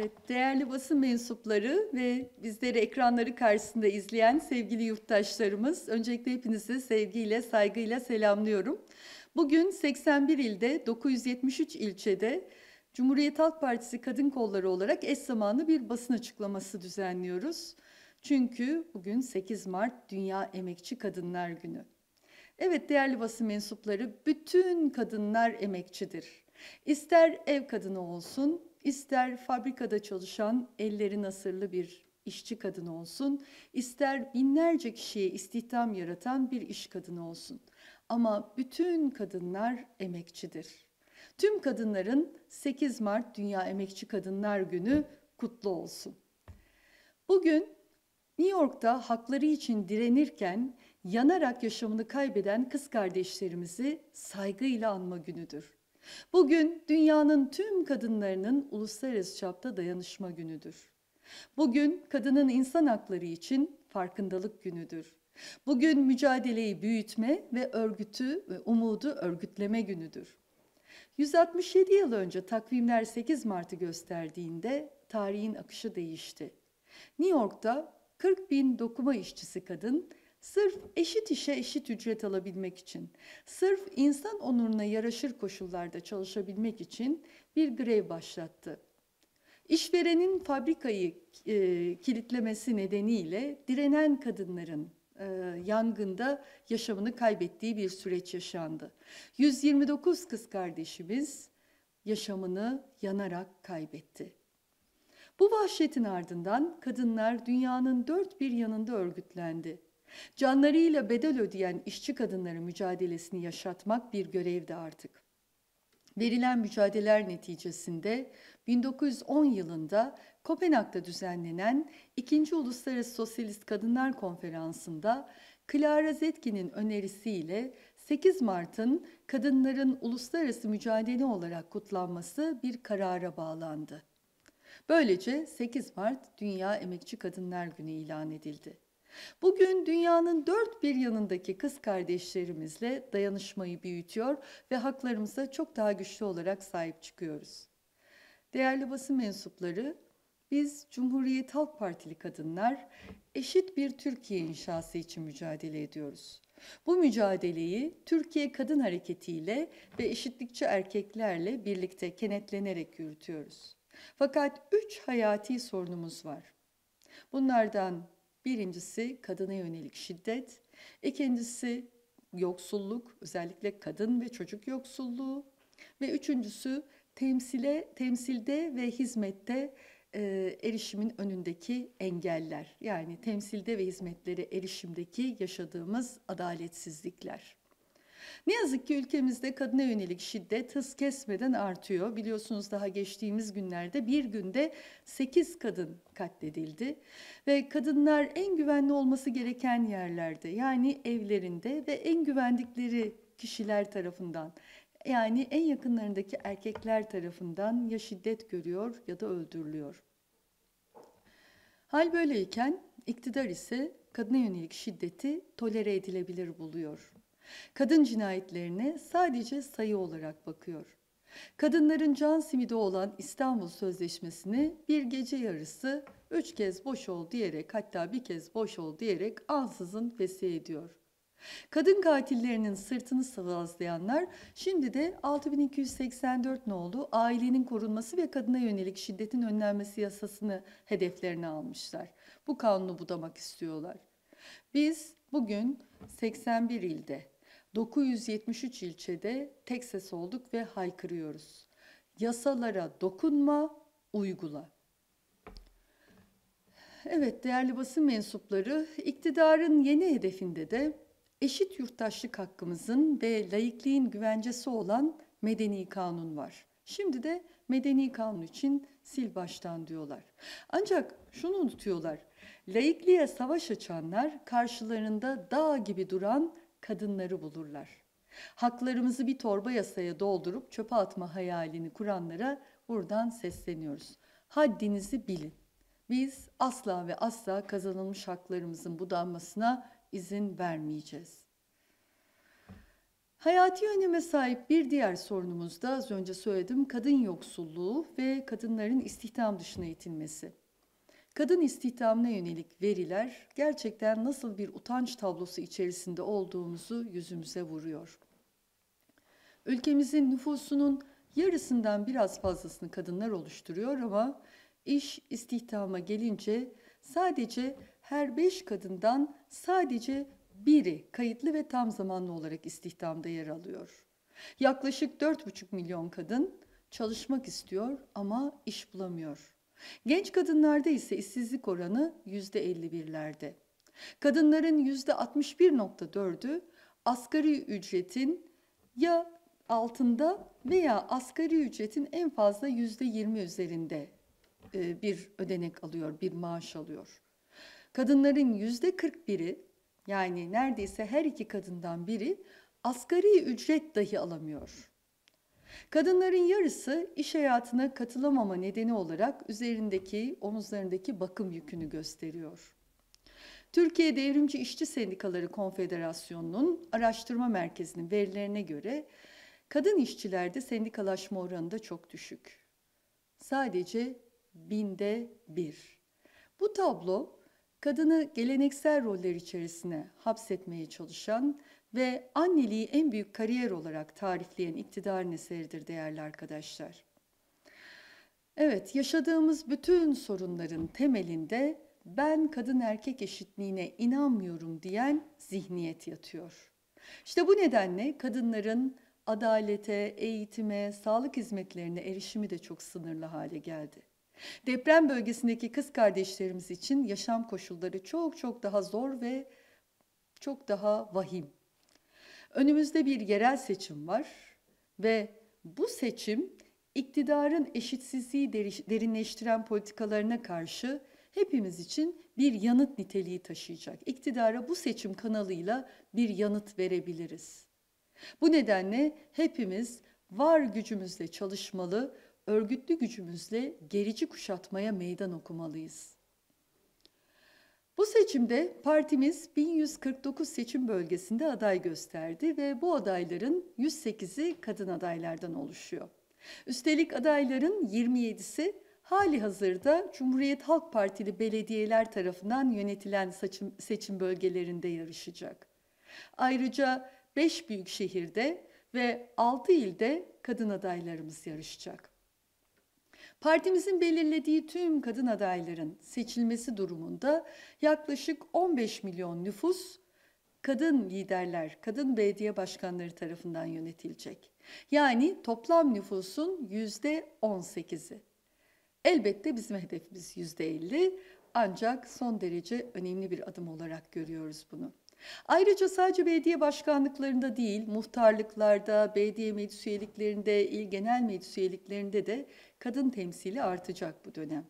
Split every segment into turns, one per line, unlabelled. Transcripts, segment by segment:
Evet, değerli basın mensupları ve bizleri ekranları karşısında izleyen sevgili yurttaşlarımız, öncelikle hepinizi sevgiyle, saygıyla selamlıyorum. Bugün 81 ilde, 973 ilçede Cumhuriyet Halk Partisi Kadın Kolları olarak eş zamanlı bir basın açıklaması düzenliyoruz. Çünkü bugün 8 Mart Dünya Emekçi Kadınlar Günü. Evet değerli basın mensupları, bütün kadınlar emekçidir. İster ev kadını olsun, ister fabrikada çalışan elleri nasırlı bir işçi kadın olsun, ister binlerce kişiye istihdam yaratan bir iş kadını olsun. Ama bütün kadınlar emekçidir. Tüm kadınların 8 Mart Dünya Emekçi Kadınlar Günü kutlu olsun. Bugün New York'ta hakları için direnirken yanarak yaşamını kaybeden kız kardeşlerimizi saygıyla anma günüdür. Bugün dünyanın tüm kadınlarının uluslararası çapta dayanışma günüdür. Bugün kadının insan hakları için farkındalık günüdür. Bugün mücadeleyi büyütme ve örgütü ve umudu örgütleme günüdür. 167 yıl önce takvimler 8 Mart'ı gösterdiğinde tarihin akışı değişti. New York'ta 40 bin dokuma işçisi kadın Sırf eşit işe eşit ücret alabilmek için, sırf insan onuruna yaraşır koşullarda çalışabilmek için bir grev başlattı. İşverenin fabrikayı e, kilitlemesi nedeniyle direnen kadınların e, yangında yaşamını kaybettiği bir süreç yaşandı. 129 kız kardeşimiz yaşamını yanarak kaybetti. Bu vahşetin ardından kadınlar dünyanın dört bir yanında örgütlendi Canlarıyla bedel ödeyen işçi kadınların mücadelesini yaşatmak bir görevdi artık. Verilen mücadeleler neticesinde 1910 yılında Kopenhag'da düzenlenen 2. Uluslararası Sosyalist Kadınlar Konferansı'nda Clara Zetkin'in önerisiyle 8 Mart'ın kadınların uluslararası mücadele olarak kutlanması bir karara bağlandı. Böylece 8 Mart Dünya Emekçi Kadınlar Günü ilan edildi. Bugün dünyanın dört bir yanındaki kız kardeşlerimizle dayanışmayı büyütüyor ve haklarımıza çok daha güçlü olarak sahip çıkıyoruz. Değerli basın mensupları, biz Cumhuriyet Halk Partili kadınlar eşit bir Türkiye inşası için mücadele ediyoruz. Bu mücadeleyi Türkiye Kadın Hareketi ile ve eşitlikçi erkeklerle birlikte kenetlenerek yürütüyoruz. Fakat üç hayati sorunumuz var. Bunlardan Birincisi kadına yönelik şiddet, ikincisi yoksulluk, özellikle kadın ve çocuk yoksulluğu ve üçüncüsü temsile, temsilde ve hizmette e, erişimin önündeki engeller. Yani temsilde ve hizmetlere erişimdeki yaşadığımız adaletsizlikler. Ne yazık ki ülkemizde kadına yönelik şiddet hız kesmeden artıyor. Biliyorsunuz daha geçtiğimiz günlerde bir günde 8 kadın katledildi ve kadınlar en güvenli olması gereken yerlerde yani evlerinde ve en güvendikleri kişiler tarafından yani en yakınlarındaki erkekler tarafından ya şiddet görüyor ya da öldürülüyor. Hal böyleyken iktidar ise kadına yönelik şiddeti tolere edilebilir buluyor. Kadın cinayetlerine sadece sayı olarak bakıyor. Kadınların can simidi olan İstanbul Sözleşmesi'ni bir gece yarısı üç kez boş ol diyerek hatta bir kez boş ol diyerek ansızın fesih ediyor. Kadın katillerinin sırtını sıvazlayanlar şimdi de 6284 ne oldu ailenin korunması ve kadına yönelik şiddetin önlenmesi yasasını hedeflerine almışlar. Bu kanunu budamak istiyorlar. Biz bugün 81 ilde 973 ilçede tek ses olduk ve haykırıyoruz. Yasalara dokunma, uygula. Evet değerli basın mensupları, iktidarın yeni hedefinde de eşit yurttaşlık hakkımızın ve layıklığın güvencesi olan medeni kanun var. Şimdi de medeni kanun için sil baştan diyorlar. Ancak şunu unutuyorlar. Laikliğe savaş açanlar karşılarında dağ gibi duran kadınları bulurlar. Haklarımızı bir torba yasaya doldurup çöpe atma hayalini kuranlara buradan sesleniyoruz. Haddinizi bilin. Biz asla ve asla kazanılmış haklarımızın budanmasına izin vermeyeceğiz. Hayati öneme sahip bir diğer sorunumuz da az önce söyledim kadın yoksulluğu ve kadınların istihdam dışına itilmesi. Kadın istihdamına yönelik veriler gerçekten nasıl bir utanç tablosu içerisinde olduğumuzu yüzümüze vuruyor. Ülkemizin nüfusunun yarısından biraz fazlasını kadınlar oluşturuyor ama iş istihdama gelince sadece her beş kadından sadece biri kayıtlı ve tam zamanlı olarak istihdamda yer alıyor. Yaklaşık dört buçuk milyon kadın çalışmak istiyor ama iş bulamıyor. Genç kadınlarda ise işsizlik oranı %51'lerde. Kadınların %61.4'ü asgari ücretin ya altında veya asgari ücretin en fazla %20 üzerinde e, bir ödenek alıyor, bir maaş alıyor. Kadınların yüzde 41'i yani neredeyse her iki kadından biri asgari ücret dahi alamıyor. Kadınların yarısı iş hayatına katılamama nedeni olarak üzerindeki, omuzlarındaki bakım yükünü gösteriyor. Türkiye Devrimci İşçi Sendikaları Konfederasyonu'nun araştırma merkezinin verilerine göre kadın işçilerde sendikalaşma oranı da çok düşük. Sadece binde bir. Bu tablo kadını geleneksel roller içerisine hapsetmeye çalışan ve anneliği en büyük kariyer olarak tarifleyen iktidarın eseridir değerli arkadaşlar. Evet, yaşadığımız bütün sorunların temelinde ben kadın erkek eşitliğine inanmıyorum diyen zihniyet yatıyor. İşte bu nedenle kadınların adalete, eğitime, sağlık hizmetlerine erişimi de çok sınırlı hale geldi. Deprem bölgesindeki kız kardeşlerimiz için yaşam koşulları çok çok daha zor ve çok daha vahim. Önümüzde bir yerel seçim var ve bu seçim iktidarın eşitsizliği derinleştiren politikalarına karşı hepimiz için bir yanıt niteliği taşıyacak. İktidara bu seçim kanalıyla bir yanıt verebiliriz. Bu nedenle hepimiz var gücümüzle çalışmalı, örgütlü gücümüzle gerici kuşatmaya meydan okumalıyız. Bu seçimde partimiz 1149 seçim bölgesinde aday gösterdi ve bu adayların 108'i kadın adaylardan oluşuyor. Üstelik adayların 27'si hali hazırda Cumhuriyet Halk Partili belediyeler tarafından yönetilen seçim, seçim bölgelerinde yarışacak. Ayrıca 5 büyük şehirde ve 6 ilde kadın adaylarımız yarışacak. Partimizin belirlediği tüm kadın adayların seçilmesi durumunda yaklaşık 15 milyon nüfus kadın liderler, kadın belediye başkanları tarafından yönetilecek. Yani toplam nüfusun yüzde 18'i. Elbette bizim hedefimiz yüzde 50 ancak son derece önemli bir adım olarak görüyoruz bunu. Ayrıca sadece belediye başkanlıklarında değil, muhtarlıklarda, belediye meclis üyeliklerinde, il genel meclis üyeliklerinde de kadın temsili artacak bu dönem.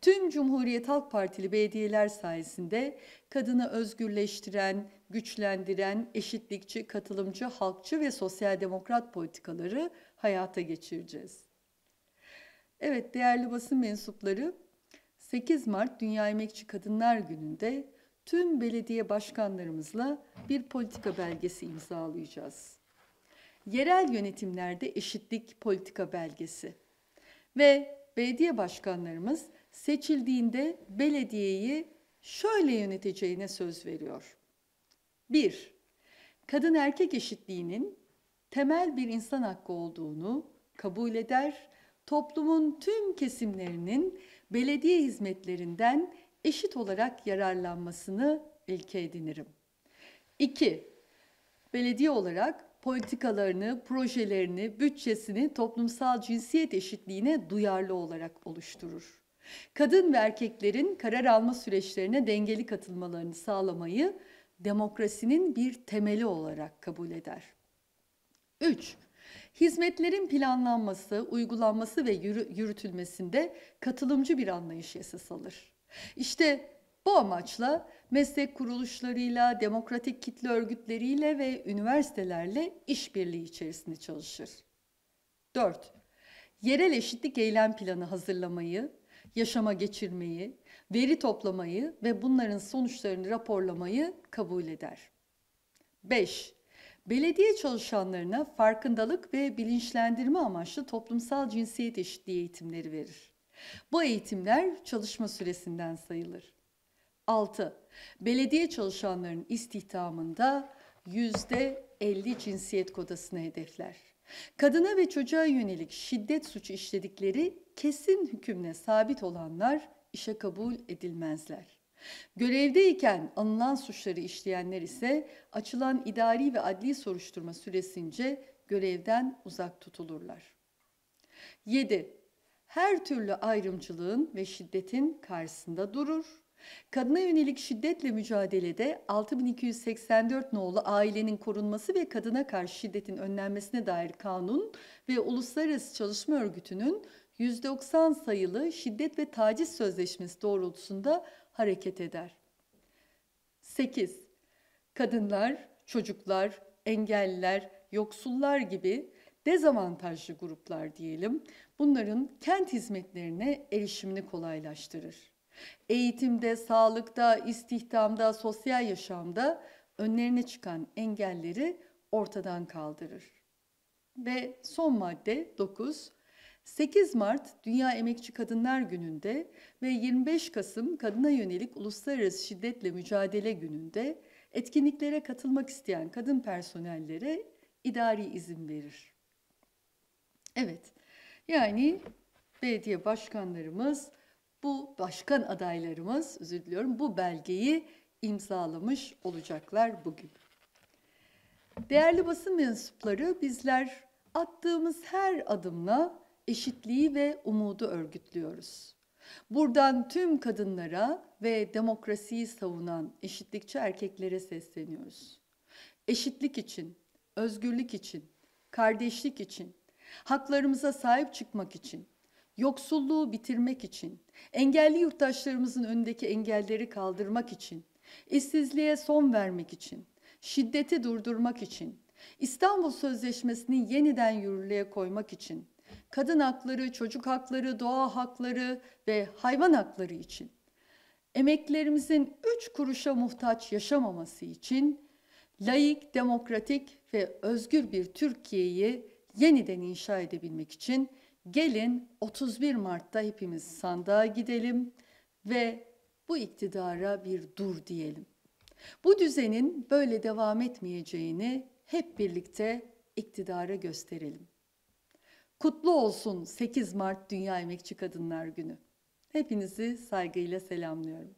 Tüm Cumhuriyet Halk Partili belediyeler sayesinde kadını özgürleştiren, güçlendiren, eşitlikçi, katılımcı, halkçı ve sosyal demokrat politikaları hayata geçireceğiz. Evet değerli basın mensupları 8 Mart Dünya Emekçi Kadınlar Günü'nde tüm belediye başkanlarımızla bir politika belgesi imzalayacağız. Yerel yönetimlerde eşitlik politika belgesi ve belediye başkanlarımız seçildiğinde belediyeyi şöyle yöneteceğine söz veriyor. 1. Kadın erkek eşitliğinin temel bir insan hakkı olduğunu kabul eder, toplumun tüm kesimlerinin belediye hizmetlerinden eşit olarak yararlanmasını ilke edinirim. 2. Belediye olarak politikalarını, projelerini, bütçesini toplumsal cinsiyet eşitliğine duyarlı olarak oluşturur. Kadın ve erkeklerin karar alma süreçlerine dengeli katılmalarını sağlamayı demokrasinin bir temeli olarak kabul eder. 3. Hizmetlerin planlanması, uygulanması ve yürütülmesinde katılımcı bir anlayış esas alır. İşte bu amaçla meslek kuruluşlarıyla, demokratik kitle örgütleriyle ve üniversitelerle işbirliği içerisinde çalışır. 4. Yerel eşitlik eylem planı hazırlamayı, yaşama geçirmeyi, veri toplamayı ve bunların sonuçlarını raporlamayı kabul eder. 5. Belediye çalışanlarına farkındalık ve bilinçlendirme amaçlı toplumsal cinsiyet eşitliği eğitimleri verir. Bu eğitimler çalışma süresinden sayılır. 6. Belediye çalışanlarının istihdamında %50 cinsiyet kodasını hedefler. Kadına ve çocuğa yönelik şiddet suçu işledikleri kesin hükümle sabit olanlar işe kabul edilmezler. Görevdeyken anılan suçları işleyenler ise açılan idari ve adli soruşturma süresince görevden uzak tutulurlar. 7 her türlü ayrımcılığın ve şiddetin karşısında durur. Kadına yönelik şiddetle mücadelede 6284 nolu ailenin korunması ve kadına karşı şiddetin önlenmesine dair kanun ve Uluslararası Çalışma Örgütü'nün 190 sayılı şiddet ve taciz sözleşmesi doğrultusunda hareket eder. 8. Kadınlar, çocuklar, engelliler, yoksullar gibi dezavantajlı gruplar diyelim, bunların kent hizmetlerine erişimini kolaylaştırır. Eğitimde, sağlıkta, istihdamda, sosyal yaşamda önlerine çıkan engelleri ortadan kaldırır. Ve son madde 9. 8 Mart Dünya Emekçi Kadınlar Günü'nde ve 25 Kasım Kadına Yönelik Uluslararası Şiddetle Mücadele Günü'nde etkinliklere katılmak isteyen kadın personellere idari izin verir. Evet. Yani belediye başkanlarımız bu başkan adaylarımız özür diliyorum bu belgeyi imzalamış olacaklar bugün. Değerli basın mensupları bizler attığımız her adımla eşitliği ve umudu örgütlüyoruz. Buradan tüm kadınlara ve demokrasiyi savunan eşitlikçi erkeklere sesleniyoruz. Eşitlik için, özgürlük için, kardeşlik için, Haklarımıza sahip çıkmak için, yoksulluğu bitirmek için, engelli yurttaşlarımızın önündeki engelleri kaldırmak için, işsizliğe son vermek için, şiddeti durdurmak için, İstanbul Sözleşmesi'ni yeniden yürürlüğe koymak için, kadın hakları, çocuk hakları, doğa hakları ve hayvan hakları için, emeklerimizin üç kuruşa muhtaç yaşamaması için, layık, demokratik ve özgür bir Türkiye'yi yeniden inşa edebilmek için gelin 31 Mart'ta hepimiz sandığa gidelim ve bu iktidara bir dur diyelim. Bu düzenin böyle devam etmeyeceğini hep birlikte iktidara gösterelim. Kutlu olsun 8 Mart Dünya Emekçi Kadınlar Günü. Hepinizi saygıyla selamlıyorum.